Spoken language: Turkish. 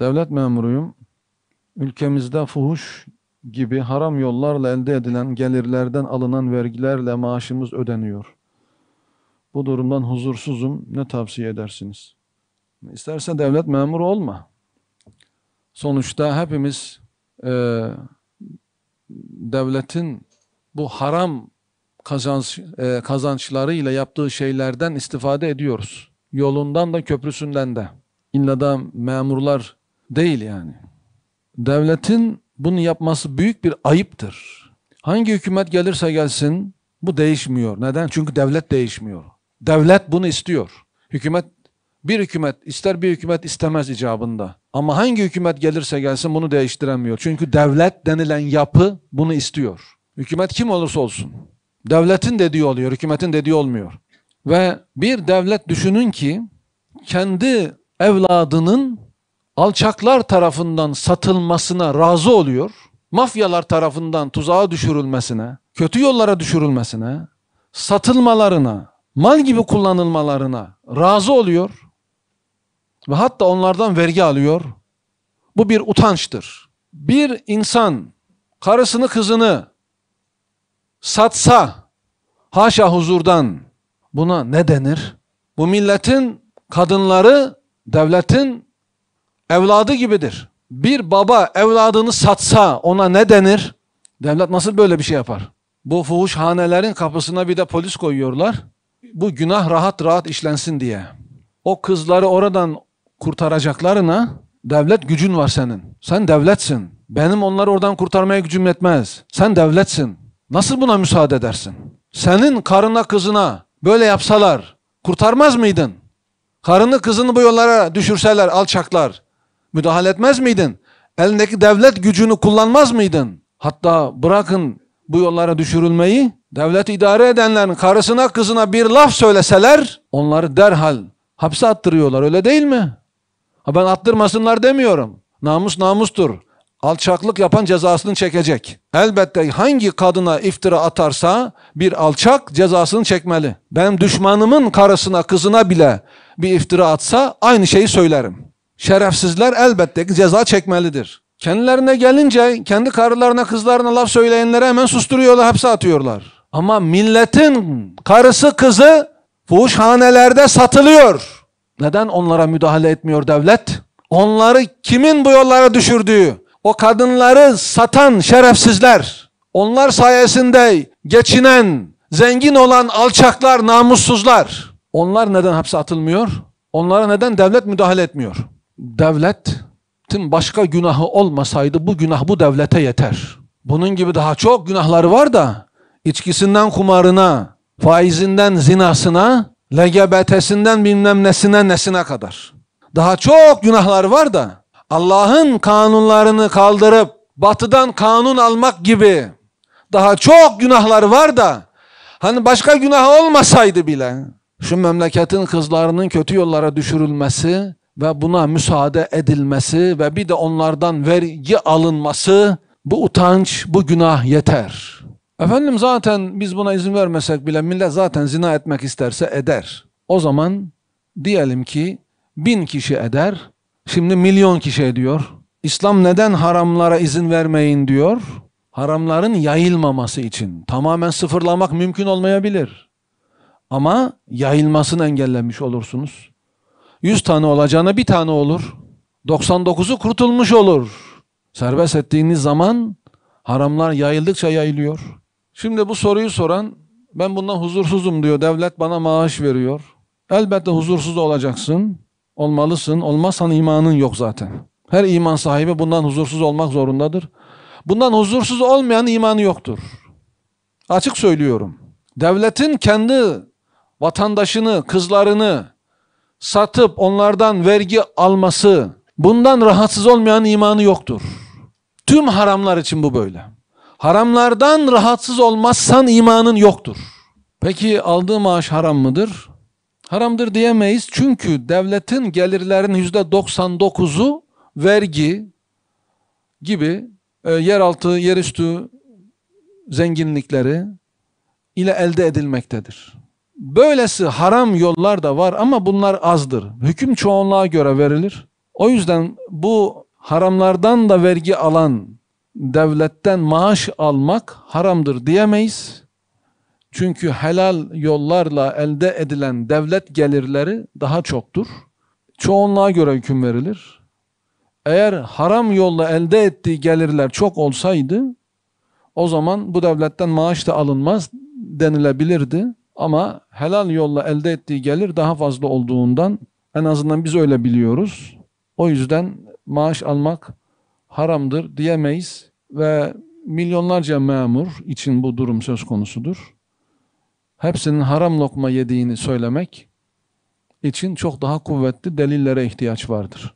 Devlet memuruyum. Ülkemizde fuhuş gibi haram yollarla elde edilen gelirlerden alınan vergilerle maaşımız ödeniyor. Bu durumdan huzursuzum. Ne tavsiye edersiniz? İsterse devlet memuru olma. Sonuçta hepimiz e, devletin bu haram kazanç, e, kazançlarıyla yaptığı şeylerden istifade ediyoruz. Yolundan da köprüsünden de. İlla da memurlar Değil yani. Devletin bunu yapması büyük bir ayıptır. Hangi hükümet gelirse gelsin bu değişmiyor. Neden? Çünkü devlet değişmiyor. Devlet bunu istiyor. Hükümet bir hükümet ister bir hükümet istemez icabında. Ama hangi hükümet gelirse gelsin bunu değiştiremiyor. Çünkü devlet denilen yapı bunu istiyor. Hükümet kim olursa olsun. Devletin dediği oluyor, hükümetin dediği olmuyor. Ve bir devlet düşünün ki kendi evladının alçaklar tarafından satılmasına razı oluyor. Mafyalar tarafından tuzağa düşürülmesine, kötü yollara düşürülmesine, satılmalarına, mal gibi kullanılmalarına razı oluyor ve hatta onlardan vergi alıyor. Bu bir utançtır. Bir insan karısını kızını satsa haşa huzurdan buna ne denir? Bu milletin kadınları devletin evladı gibidir. Bir baba evladını satsa ona ne denir? Devlet nasıl böyle bir şey yapar? Bu fuhuşhanelerin kapısına bir de polis koyuyorlar. Bu günah rahat rahat işlensin diye. O kızları oradan kurtaracaklarına devlet gücün var senin. Sen devletsin. Benim onları oradan kurtarmaya gücüm yetmez. Sen devletsin. Nasıl buna müsaade edersin? Senin karına kızına böyle yapsalar kurtarmaz mıydın? Karını kızını bu yollara düşürseler alçaklar müdahale etmez miydin? Elindeki devlet gücünü kullanmaz mıydın? Hatta bırakın bu yollara düşürülmeyi, devlet idare edenlerin karısına kızına bir laf söyleseler, onları derhal hapse attırıyorlar öyle değil mi? Ha ben attırmasınlar demiyorum. Namus namustur. Alçaklık yapan cezasını çekecek. Elbette hangi kadına iftira atarsa bir alçak cezasını çekmeli. Ben düşmanımın karısına kızına bile bir iftira atsa aynı şeyi söylerim şerefsizler elbette ki ceza çekmelidir. Kendilerine gelince kendi karılarına kızlarına laf söyleyenlere hemen susturuyorlar hapse atıyorlar. Ama milletin karısı kızı fuhuşhanelerde satılıyor. Neden onlara müdahale etmiyor devlet? Onları kimin bu yollara düşürdüğü, o kadınları satan şerefsizler, onlar sayesinde geçinen, zengin olan alçaklar, namussuzlar, onlar neden hapse atılmıyor? Onlara neden devlet müdahale etmiyor? devletin başka günahı olmasaydı bu günah bu devlete yeter. Bunun gibi daha çok günahları var da içkisinden kumarına, faizinden zinasına, LGBT'sinden bilmem nesine nesine kadar. Daha çok günahlar var da Allah'ın kanunlarını kaldırıp batıdan kanun almak gibi daha çok günahlar var da hani başka günah olmasaydı bile şu memleketin kızlarının kötü yollara düşürülmesi ve buna müsaade edilmesi ve bir de onlardan vergi alınması bu utanç, bu günah yeter. Efendim zaten biz buna izin vermesek bile millet zaten zina etmek isterse eder. O zaman diyelim ki bin kişi eder, şimdi milyon kişi ediyor. İslam neden haramlara izin vermeyin diyor? Haramların yayılmaması için. Tamamen sıfırlamak mümkün olmayabilir. Ama yayılmasını engellemiş olursunuz. 100 tane olacağına bir tane olur. 99'u kurtulmuş olur. Serbest ettiğiniz zaman haramlar yayıldıkça yayılıyor. Şimdi bu soruyu soran ben bundan huzursuzum diyor. Devlet bana maaş veriyor. Elbette huzursuz olacaksın. Olmalısın. Olmazsan imanın yok zaten. Her iman sahibi bundan huzursuz olmak zorundadır. Bundan huzursuz olmayan imanı yoktur. Açık söylüyorum. Devletin kendi vatandaşını, kızlarını, satıp onlardan vergi alması bundan rahatsız olmayan imanı yoktur. Tüm haramlar için bu böyle. Haramlardan rahatsız olmazsan imanın yoktur. Peki aldığı maaş haram mıdır? Haramdır diyemeyiz çünkü devletin gelirlerinin %99'u vergi gibi e, yeraltı, yerüstü zenginlikleri ile elde edilmektedir. Böylesi haram yollar da var ama bunlar azdır. Hüküm çoğunluğa göre verilir. O yüzden bu haramlardan da vergi alan devletten maaş almak haramdır diyemeyiz. Çünkü helal yollarla elde edilen devlet gelirleri daha çoktur. Çoğunluğa göre hüküm verilir. Eğer haram yolla elde ettiği gelirler çok olsaydı o zaman bu devletten maaş da alınmaz denilebilirdi. Ama helal yolla elde ettiği gelir daha fazla olduğundan en azından biz öyle biliyoruz. O yüzden maaş almak haramdır diyemeyiz ve milyonlarca memur için bu durum söz konusudur. Hepsinin haram lokma yediğini söylemek için çok daha kuvvetli delillere ihtiyaç vardır.